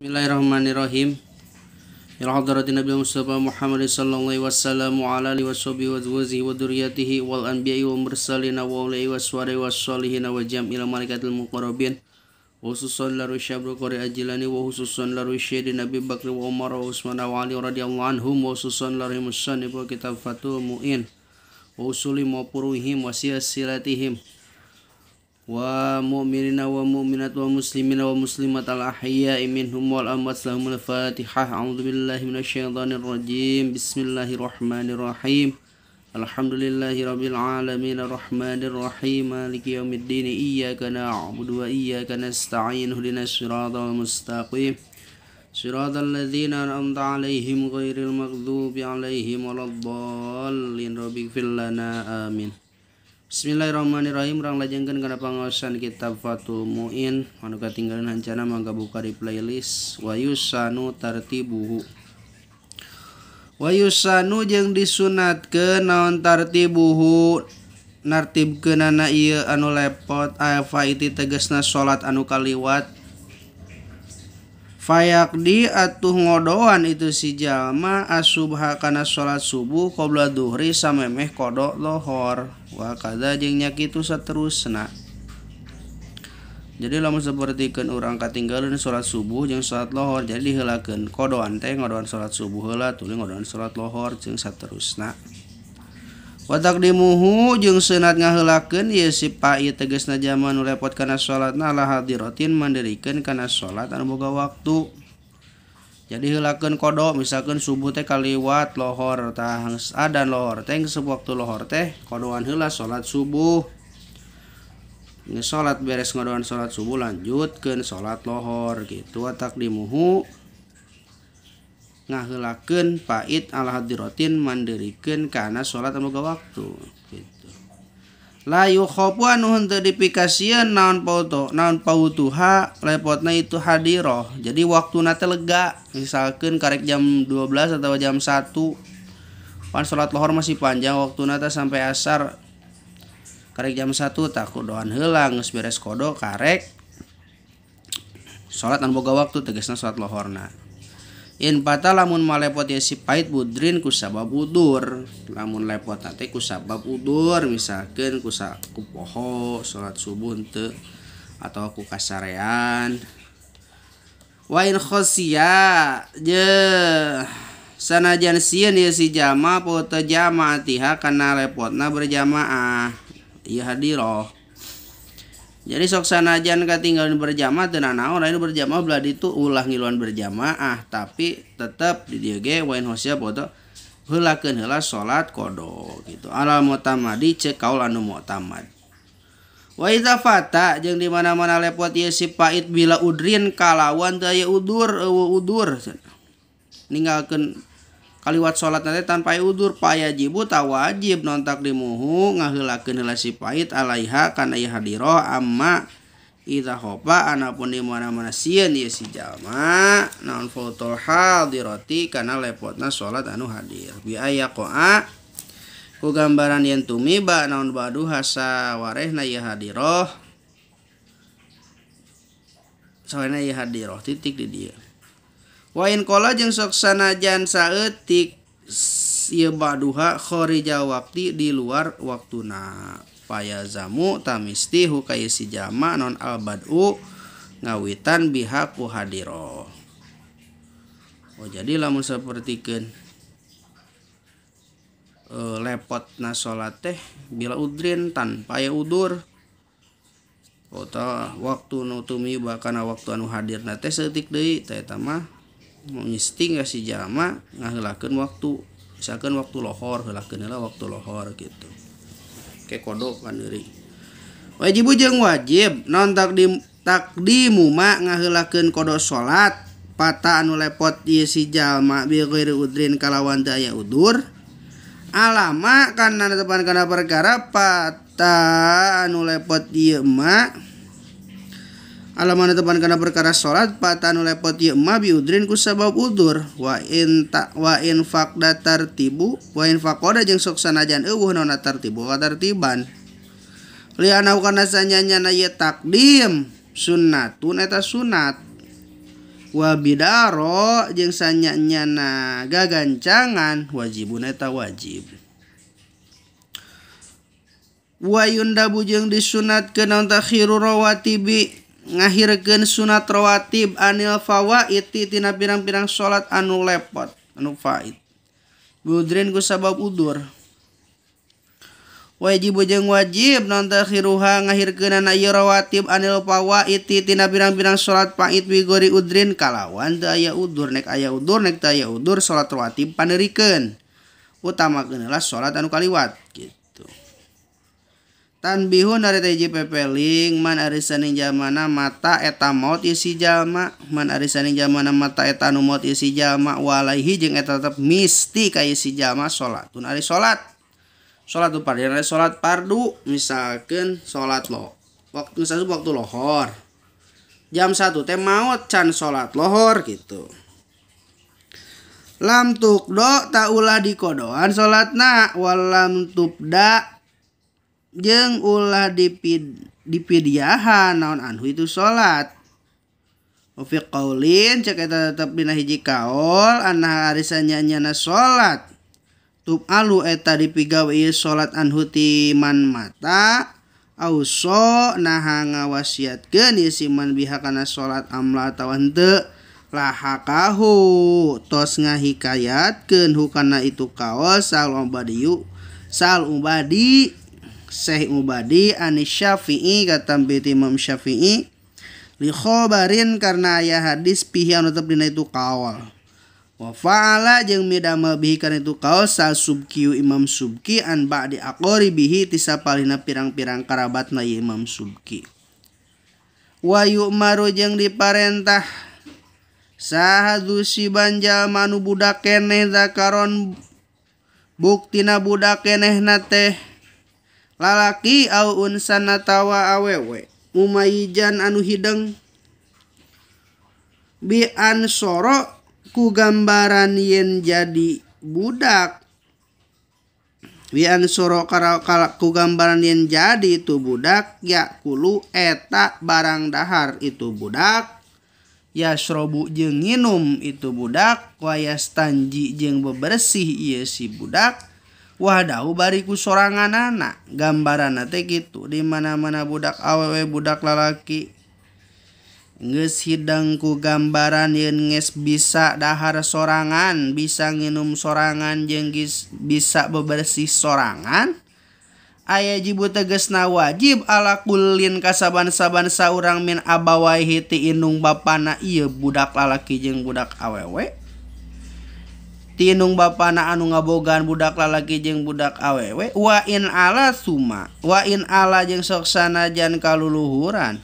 Bismillahirrahmanirrahim. Ila hadratin Nabi Mustafa Muhammad sallallahu alaihi wasallam wa ala alihi washabihi wa azwajihi wa dhurriyyatihi wal anbiya'i wal mursalin wa ulai waswari wassalihin wa jam'il malaikatil muqarrabin wa hususan la rushabru qari ajlani wa hususan la rusyidin Nabi Bakr wa Umar wa Utsman wa Ali radhiyallahu anhum wa hususan la musannif kitab fatul mu'in wa usuli ma'purihim wa siyasilatihim ومؤمنين ومؤمنات ومسلمين ومسلمات الأحياء منهم والأموات لهم الفاتحة أعوذ بالله من الشيطان الرجيم بسم الله الرحمن الرحيم الحمد لله رب العالمين الرحمن الرحيم مالك يوم الدين إياك نعبد وإياك نستعين اهدنا الصراط المستقيم صراط الذين أنعمت عليهم غير المغضوب عليهم ولا الضالين رب اغفر لنا آمين illahir ramanirohimrang lajenggan karena pansan kitab fat Muin manuka tinggalnanncana mangga buka di playlist wayusanu tartti buhu wayusan nujang disunat ke naon tartti buhu naib ke na anu lepot teges na salat anu kaliwat Fayak di atuh ngodoan itu si jalma asubha karena sholat subuh qobla duhri samemeh kodok lohor. Wa kada jengnya kitu seterusna Jadi lama seperti kan orang katinggalkeun sholat subuh jeng sholat lohor jadi diheulakeun kodoan teh ngodoan sholat subuh lah tuluy ngodoan sholat lohor jeung saterusna. otak dimuhu jeung senat nga helaken Yes sipat teges na zaman nu lepot karena salat na laha diroin mandiriken karena salat Anmoga waktu jadi helaken kodok misalken subuh teh kaliwat lohor tahang dan lo teng sebuah waktu loho teh kodoan hela salat subuh salat beresngedoan salat subuh lanjut ke salat lohor gitu tak dimuhu ngahelaken pait alhadirotin mandirikan karena salat semoga anu waktu gitu layu khopuan dipikasian naon pauto naon pautuha lepotna itu hadiroh jadi waktu nate lega misalkan karek jam 12 atau jam 1 pan salat lohor masih panjang waktu nate sampai asar karek jam 1 takut doan hilang, geus beres kodo karek sholat anu boga waktu tegasna salat lohorna In pata lamun malepot ya si pahit budrin kusabab udur lamun lepot nanti kusabab udur misalkan kusa kupoho sholat subuh ente atau aku kasarean wain khosia je sanajan sieun ya si jama foto jama tiha karena lepotna berjamaah ya hadiroh jadi soksanajankah tinggalin berjama dan naon itu berjamaahbla itu ulang ilan berjamaah tapi tetap didge wa foto salat kodo gitu alam utama dice kau utama wafata dimana-mana lepotpat bila Uudrin kalawan uddur ud meninggalkan kaliwat salat nanti tanpa jibu tak wajib nontak dimuhu muhu ngahilakin si pait alaiha ia hadiroh amma Ita hopa anapun di mana-mana sian ya si jama naon foto diroti karena lepotna sholat anu hadir biaya koa ku gambaran yang tumi ba non badu hasa na ia hadiroh soalnya ia hadiroh titik di dia wain kola jeung soksana Jansaetikbaduharijja waktu di luar waktu na payzammu tam istihuka sijama non albad ngawitan bihakhairo Oh jadilama sepertikan eh, lepot na salaih bila Uudrin tanpa uddur oh, waktunutumi bakana waktuu hadir natestik ta ma kalau mengting si jama ngahilken waktu seakan waktu loho waktu loho gitu ke kodo wajibjan wajib nontak di tak di mumak ngahilakken kodo salat patah anu lepot di si jamak bi rin kalawan day dur alama kan depan karena bergara patah anu lepot diemak maka Alamana tepan kana perkara salat patanu lepot ieu ma biudrin ku sabab udur wa in ta wa in faqda tartibu wa in faqada jeung sok sanajan eueuh nona tartibu ka tartiban liana kana sanyanya na ye takdim sunnatun eta sunat wa bidaro jeung sanyanya na gagancangan wajibun eta wajib wa yundabu jeung disunat keun takhirur rawatibi ngahir gen sunat trowaib anilwatina birang-pinang salat anu lepot anut wajib wajibhirhahir genwaib anwatina bilangbinang salat pahitri Uudrin kala wanda aya uddur nek aya nek taya uddur salatwaiberikan utama gela salat anu kaliwat Tanbihun dari TJ pepeling man arisaning jamana mata eta maut isi jalma man arisaning jamana mata eta nu maut isi jalma walaihi jeng eta tetep misti ka isi jalma tun ari salat salat tu pardu ari salat pardu misalkan salat lo waktu misalkan waktu lohor jam satu teh maut can sholat lohor gitu lam tukdo taulah dikodoan na walam tubda jeng ulah didiaahan naon Anhu itu salatlin ce tetapji kaol ansannyanya na salat tuh alu eta dipigawa salat anhutiman mata aus naha ngawasiat ke siman biha karena salat amlante laha kauhu tos ngahikaatkenhukana itu kaos sal badi yuk salubadi seikh mubadi Anis Syafi'i kata Imam Syafi'i likhobarin karena aya hadis piha yang tetap itu kawal wafangdabih itu ka subu Imam subki anbak diakobihhi tisaina pirang-pirang kerabat na Imam subki Wahu maru je diparenttah sah si banjamanu Budakkeneh karo bukti na budakeneh nahe lalaki aun sanatawa awewe mumajan anuideng bi soro kugambaran yin jadi budakro kugambaran yin jadi itu budak gakulu eteta barangdhahar itu budak yasrobuk jeinum itu budak kwaa staji j bebersih si budak dahbariku sorangan anak gambaran gitu dimana-mana budak aweW budak lalaki nges Hingku gambaran ynges bisa dahahar sorangan bisa minum sorangan jenggis bisa bebersih sorangan aya jibu teges na wajib alakullin kasaban-saban saurang min abawahiiti Inung bana ye budak lalaki jeng budak awewe ung bana anu ngabogan budaklah lagi jeng budak awewe wain alama wain ang soksana Jan kaluluhuran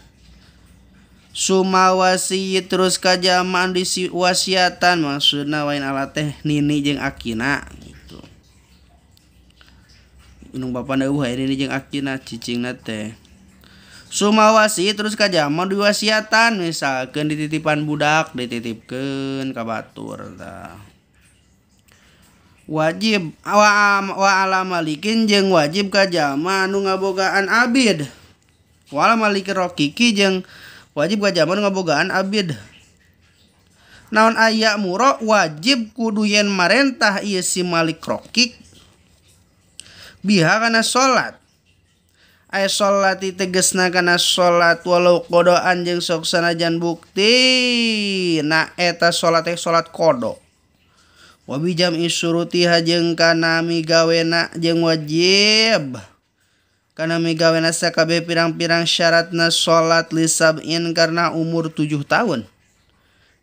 sumawaih terus kajjaman dis siwaasiatanmaksuna wa a teh Ni akin gitu iniawaih terus kaj zaman diwasiatanalitipan budak dititipken katurlah wajib awa am wa alamakinng wajib ka zaman nu ngabogaan Abid wa wajib wa zamanbogaan Abid naon aya murok wajib kudu y Martah si Malik bihak karena salat aya salat teges na salat walau bodoaan jeng seksanajan bukti naeta salat eh salat kodo am is surhangka Nam gaak jeng wajib karena gakabB pirang-pirarang syarat na salat li Sabin karena umur 7 tahun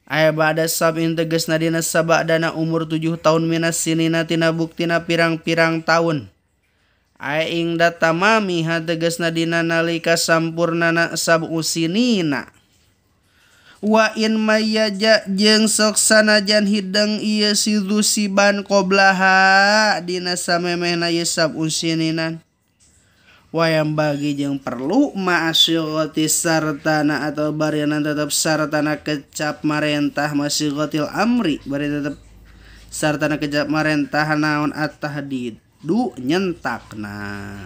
aya bad Sab teges Nadinaaba dana umur 7 tahun Min sini natinabuktina pirang-pirang tahuning data maha teges Nadina nalika sampurnana sab usina wain mayjak jeng soksanajanhidang ia si siban qblahadina us wayang bagi yang perlu masil oti sartana atau baran tetap sartana kecap Marentah masih kotil Amrip sartana kecap Marentah naon attahid du nyentakna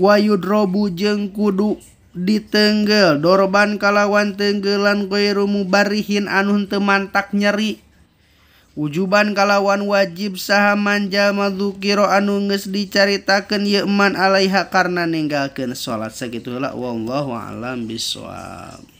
wayu robbu jeng kudu. RO ditenggel Doban kalawan tenggelan kueumu barihin anunmantak nyeri Ujuban kalawan wajib sahman jamazuukiro anu nges diceritaken Yeman Alaiha karenananningken salat segitulah wonggoh alam biswabu